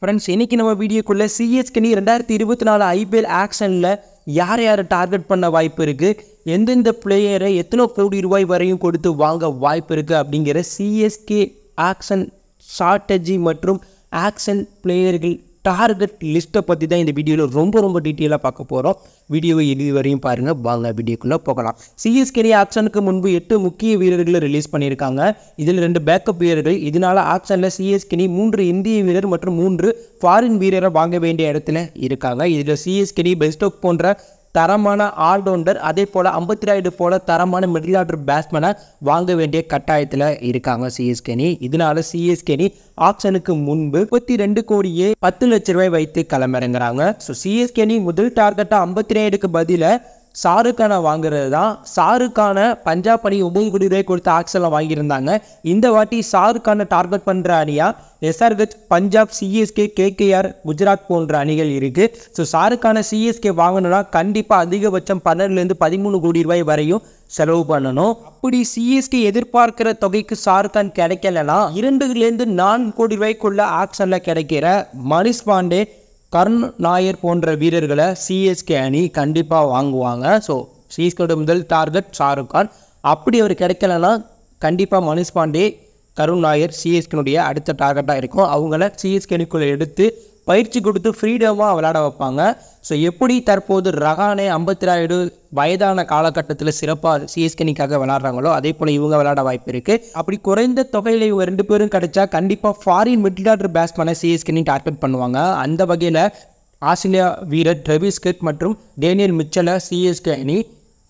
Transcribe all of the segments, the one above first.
friends இன்றைக்கி நம்ம வீடியோக்குள்ளே நீ ரெண்டாயிரத்தி இருபத்தி நாலு ஐபிஎல் ஆக்ஷனில் யார் யார் டார்கெட் பண்ண வாய்ப்பு இருக்குது எந்தெந்த பிளேயரை எத்தனை கோடி ரூபாய் வரையும் கொடுத்து வாங்க வாய்ப்பு இருக்குது அப்படிங்கிற சிஎஸ்கே ஆக்ஷன் ஸ்ட்ராட்டஜி மற்றும் ஆக்ஷன் பிளேயர்கள் டார்கெட் லிஸ்ட்டை பற்றி தான் இந்த வீடியோவில் ரொம்ப ரொம்ப டீட்டெயிலாக பார்க்க போகிறோம் வீடியோவை இது வரையும் பாருங்கள் வாங்க வீடியோக்குள்ளே போகலாம் சிஎஸ்கேரி ஆக்ஷனுக்கு முன்பு எட்டு முக்கிய வீரர்களை ரிலீஸ் பண்ணியிருக்காங்க இதில் ரெண்டு பேக்கப் வீரர்கள் இதனால் ஆக்ஷனில் சிஎஸ்கேனி மூன்று இந்திய வீரர் மற்றும் மூன்று ஃபாரின் வீரரை வாங்க வேண்டிய இடத்துல இருக்காங்க இதில் சிஎஸ்கேனி பெஸ்டோக் போன்ற தரமான ஆல்ரவுண்டர் அதே போல் ஐம்பத்தி ரெண்டு போல் தரமான மிடில் ஆர்டர் பேட்ஸ்மேனை வாங்க வேண்டிய கட்டாயத்தில் இருக்காங்க சிஎஸ்கேனி இதனால சிஎஸ்கேனி ஆக்ஷனுக்கு முன்பு முப்பத்தி ரெண்டு கோடியே பத்து லட்ச ரூபாய் வைத்து களமிறங்குறாங்க ஸோ சிஎஸ்கேனி முதல் டார்கெட்டாக ஐம்பத்தி ரெண்டுக்கு பதிலாக ஷாருக்கானை வாங்குறது தான் சாருக்கான பஞ்சாப் அணி ஒம்பது கோடி ரூபாய் கொடுத்து ஆக்ஷனில் வாங்கியிருந்தாங்க இந்த வாட்டி சாருக்கான டார்கெட் பண்ணுற அணியாக SRH Punjab CSK KKR Gujarat போன்ற அணிகள் இருக்குது ஸோ ஷாருக்கான சிஎஸ்கே வாங்கணும்னா கண்டிப்பாக அதிகபட்சம் பன்னெண்டுலேருந்து பதிமூணு கோடி ரூபாய் வரையும் செலவு பண்ணணும் அப்படி சிஎஸ்கே எதிர்பார்க்கிற தொகைக்கு ஷாருக்கான் கிடைக்கலனா இரண்டுலேருந்து நான்கு கோடி ரூபாய்க்குள்ள ஆக்ஷனில் கிடைக்கிற மனிஷ் பாண்டே கர்ண் நாயர் போன்ற வீரர்களை சிஎஸ்கே அணி கண்டிப்பாக வாங்குவாங்க ஸோ சிஎஸ்கேட முதல் டார்கெட் ஷாருக் கான் அப்படி அவர் கிடைக்கலன்னா கண்டிப்பாக மனுஷ் பாண்டே கருண் நாயர் சிஎஸ்கேனுடைய அடுத்த டார்கெட்டாக இருக்கும் அவங்கள சிஎஸ்கேனுக்குள்ளே எடுத்து பயிற்சி கொடுத்து ஃப்ரீடமாக விளையாட வைப்பாங்க ஸோ எப்படி தற்போது ரஹானே ஐம்பத்தி ராயுடு வயதான காலகட்டத்தில் சிறப்பாக சிஎஸ்கனிக்காக விளாட்றாங்களோ அதே போல் இவங்க விளாட வாய்ப்பு இருக்குது அப்படி குறைந்த தொகையில் இவங்க ரெண்டு பேரும் கிடைச்சா கண்டிப்பாக ஃபாரின் மிடில் ஆர்டர் பேட்ஸ்மேனை சிஎஸ்கனி டார்கெட் பண்ணுவாங்க அந்த வகையில் ஆஸ்திரேலியா வீரர் ட்ரெவிஸ் கிட் மற்றும் டேனியல் மிச்சலை சிஎஸ்கே அணி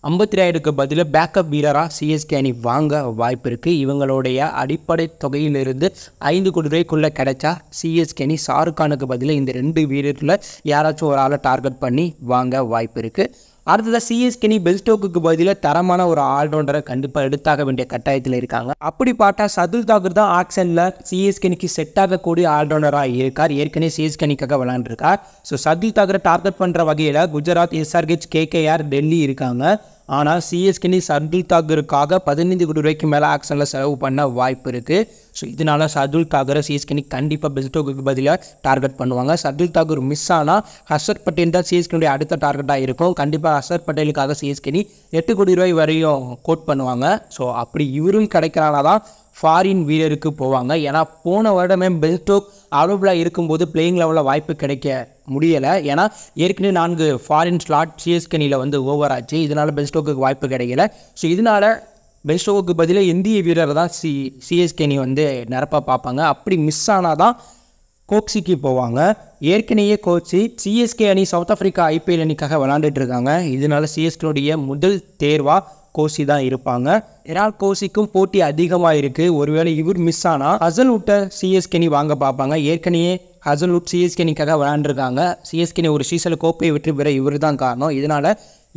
ஐம்பத்தி ராயுடுக்கு பதிலாக பேக்கப் வீரராக சிஎஸ்கே அணி வாங்க வாய்ப்பு இருக்குது இவங்களுடைய அடிப்படை தொகையிலிருந்து ஐந்து கோடி ரூபாய்க்குள்ளே கிடைச்சா சிஎஸ்கே அணி ஷாருக்கானுக்கு பதிலாக இந்த ரெண்டு வீரர்களில் யாராச்சும் ஒரு ஆளை டார்கெட் பண்ணி வாங்க வாய்ப்பு இருக்குது அடுத்ததாக சிஎஸ்கே பெல்ஸ்டோக்கு பதிலாக தரமான ஒரு ஆல்ரவுண்டரை கண்டிப்பாக எடுத்தாக வேண்டிய கட்டாயத்தில் இருக்காங்க அப்படி பார்த்தா சதுல் தாக்கூர் தான் ஆக்ஷனில் சிஎஸ்கேனிக்கு செட் ஆகக்கூடிய ஆல்ரவுண்டராக இருக்கார் ஏற்கனவே சிஎஸ்கேனிக்காக விளாண்டுருக்கார் ஸோ சதுல் தாக்கரை டார்கெட் பண்ணுற வகையில் குஜராத் எஸ்ஆர்ஹெச் கேகேஆர் டெல்லி இருக்காங்க ஆனால் சிஎஸ்கினி சர்துல் தாக்கூருக்காக பதினைந்து கோடி ரூபாய்க்கு மேலே ஆக்ஷனில் செலவு பண்ண வாய்ப்பு இருக்குது ஸோ இதனால் சர்துல் தாக்கூரை சிஎஸ்கினி கண்டிப்பாக பெஸ்டோக்கு பதிலாக டார்கெட் பண்ணுவாங்க சர்துல் தாக்கூர் மிஸ் ஆனால் ஹர்ஷத் பட்டேல் தான் சிஎஸ்கினுடைய அடுத்த டார்கெட்டாக இருக்கும் கண்டிப்பாக ஹர்ஷத் பட்டேலுக்காக சிஎஸ்கினி எட்டு கோடி ரூபாய் வரையும் கோட் பண்ணுவாங்க ஸோ அப்படி இவரும் கிடைக்கிறனால தான் ஃபாரின் வீரருக்கு போவாங்க ஏன்னா போன வருடமே பெல்டோக் அரோபிளாக இருக்கும்போது பிளேயிங் லெவலில் வாய்ப்பு கிடைக்க முடியலை ஏன்னா ஏற்கனவே நான்கு ஃபாரின் ஸ்லாட் சிஎஸ்கனியில் வந்து ஓவர் ஆச்சு இதனால் பெல்ஸ்டோக்கு வாய்ப்பு கிடைக்கல ஸோ இதனால் பெல்ஸ்டோக்கு பதிலாக இந்திய வீரர் தான் சி சிஎஸ்கேனி வந்து நிரப்ப பார்ப்பாங்க அப்படி மிஸ் ஆனால் தான் கோக்சிக்கு போவாங்க ஏற்கனவே கோச்சி சிஎஸ்கே அணி சவுத் ஆஃப்ரிக்கா ஐபிஎல் அணிக்காக விளாண்டுட்டு இருக்காங்க இதனால சிஎஸ்கேனுடைய முதல் தேர்வாக கோசி தான் இருப்பாங்க விராட் கோசிக்கும் போட்டி அதிகமாக இருக்குது ஒருவேளை இவர் மிஸ் ஆனால் ஹசல்வுட்டை சிஎஸ்கெனி வாங்க பார்ப்பாங்க ஏற்கனவே ஹசல்வுட் சிஎஸ்கெனிக்காக விளையாண்டுருக்காங்க சிஎஸ்கேனி ஒரு சீசனில் கோப்பையை வெற்றி பெற இவர் தான் காரணம் இதனால்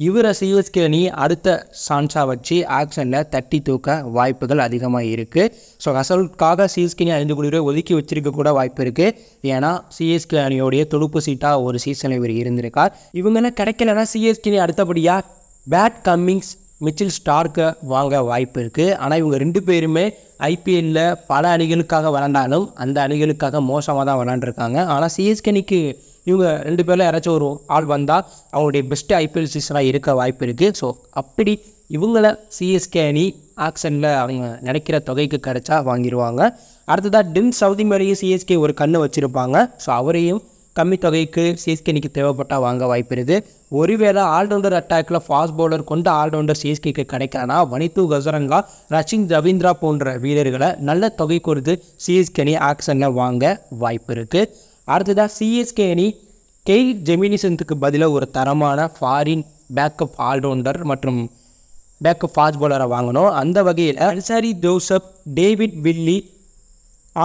இவரை சிஎஸ்கே அணி அடுத்த சான்ஸாக வச்சு ஆக்ஷனில் தட்டி தூக்க வாய்ப்புகள் அதிகமாக இருக்குது ஸோ அசல்காக சிஎஸ்கே அணி ஐந்து ஒதுக்கி வச்சிருக்க கூட வாய்ப்பு இருக்குது ஏன்னா சிஎஸ்கே அணியோடைய தொழுப்பு சீட்டாக ஒரு சீசனில் இவர் இருந்திருக்கார் இவங்கெல்லாம் கிடைக்கலன்னா சிஎஸ்கெனி அடுத்தபடியாக பேட் கம்மிங்ஸ் மிச்சில் ஸ்டார்க்கை வாங்க வாய்ப்பு இருக்குது ஆனால் இவங்க ரெண்டு பேருமே ஐபிஎல்லில் பல அணிகளுக்காக விளாண்டாலும் அந்த அணிகளுக்காக மோசமாக தான் விளாண்டுருக்காங்க ஆனால் சிஎஸ்கேனிக்கு இவங்க ரெண்டு பேரில் யாராச்சும் ஒரு ஆள் வந்தால் அவங்களுடைய பெஸ்ட்டு ஐபிஎல் சீசனாக இருக்க வாய்ப்பு இருக்குது ஸோ அப்படி இவங்கள சிஎஸ்கே அணி ஆக்ஷனில் அவங்க நினைக்கிற தொகைக்கு கிடச்சா வாங்கிடுவாங்க அடுத்ததாக டின் சவுதி மேலேயும் சிஎஸ்கே ஒரு கண்ணை வச்சுருப்பாங்க ஸோ அவரையும் கம்மி தொகைக்கு சிஎஸ்கேனிக்கு தேவைப்பட்டால் வாங்க வாய்ப்பு இருக்குது ஒருவேளை ஆல்ரவுண்டர் அட்டாக்கில் ஃபாஸ்ட் பவுலர் கொண்ட ஆல்ரவுண்டர் சிஎஸ்கேக்கு கிடைக்கலனா வனித்து கசரங்கா ரச்சிங் ரவீந்திரா போன்ற வீரர்களை நல்ல தொகை கொடுத்து சிஎஸ்கே அணி ஆக்ஷனில் வாங்க வாய்ப்பு இருக்குது அடுத்ததாக சிஎஸ்கே அணி கெய் ஜெமினிசன்த்துக்கு பதிலாக ஒரு தரமான ஃபாரின் பேக்கப் ஆல்ரவுண்டர் மற்றும் பேக்கப் ஃபாஸ்ட் பவுலரை வாங்கணும் அந்த வகையில் Alzarri Joseph David Willey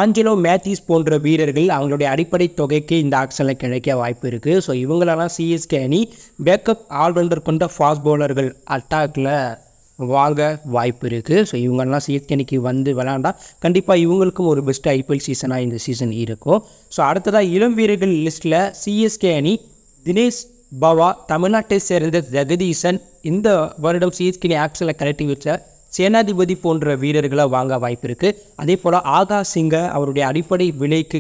Angelo Mathews போன்ற வீரர்கள் அவங்களுடைய அடிப்படை தொகைக்கு இந்த ஆக்ஷனில் கிடைக்க வாய்ப்பு இருக்குது ஸோ இவங்களெல்லாம் சிஎஸ்கே அணி பேக்கப் ஆல்ரவுண்டர் கொண்ட ஃபாஸ்ட் பவுலர்கள் அட்டாக்கில் வாங்க வாய்ப்பு இருக்குது ஸோ இவங்கெல்லாம் அணிக்கு வந்து விளாண்டா கண்டிப்பாக இவங்களுக்கும் ஒரு பெஸ்ட் ஐபிஎல் சீசனாக இந்த சீசன் இருக்கும் ஸோ அடுத்ததாக இளம் வீரர்கள் லிஸ்ட்டில் சிஎஸ்கே அணி தினேஷ் பவா தமிழ்நாட்டை சேர்ந்த ஜெகதீசன் இந்த வருடம் சிஎஸ்கே ஆக்ஷனில் கலட்டி வச்ச சேனாதிபதி போன்ற வீரர்களை வாங்க வாய்ப்பு இருக்குது அதே போல் ஆகா சிங்கை அவருடைய அடிப்படை விலைக்கு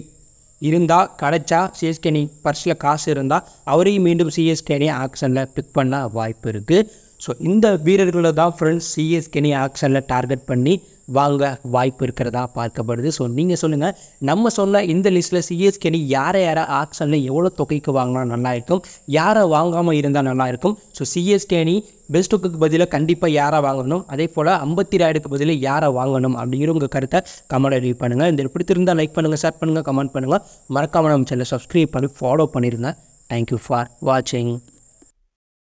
இருந்தால் கிடச்சா சிஎஸ்கேனி அணி பர்ஸில் காசு இருந்தால் அவரையும் மீண்டும் சிஎஸ்கேனி ஆக்ஷனில் பிக் பண்ண வாய்ப்பு இருக்குது ஸோ இந்த வீரர்களை தான் ஃப்ரெண்ட்ஸ் சிஎஸ்கேனி ஆக்ஷனில் டார்கெட் பண்ணி வாங்க வாய்ப்பு இருக்கிறதா பார்க்கப்படுது ஸோ நீங்கள் சொல்லுங்கள் நம்ம சொன்ன இந்த லிஸ்ட்டில் சிஎஸ்கேனி யாரை யாரை ஆக்ஷனில் எவ்வளோ தொகைக்கு வாங்கினா நல்லா இருக்கும் யாரை வாங்காமல் இருந்தால் நல்லாயிருக்கும் ஸோ சிஎஸ்கேனி பெஸ்ட்டுக்கு பதிலாக கண்டிப்பாக யாரை வாங்கணும் அதே போல் ஐம்பத்தி ராயிடுக்கு பதிலாக யாரை வாங்கணும் அப்படிங்கிற உங்கள் கருத்தை கமெண்ட் அறிவு பண்ணுங்கள் இந்த பிடித்திருந்தால் லைக் பண்ணுங்கள் ஷேர் பண்ணுங்கள் கமெண்ட் பண்ணுங்கள் மறக்காமல் நம்ம சேனல் சப்ஸ்கிரைப் பண்ணி ஃபாலோ பண்ணிடுங்க தேங்க்யூ ஃபார் வாட்சிங்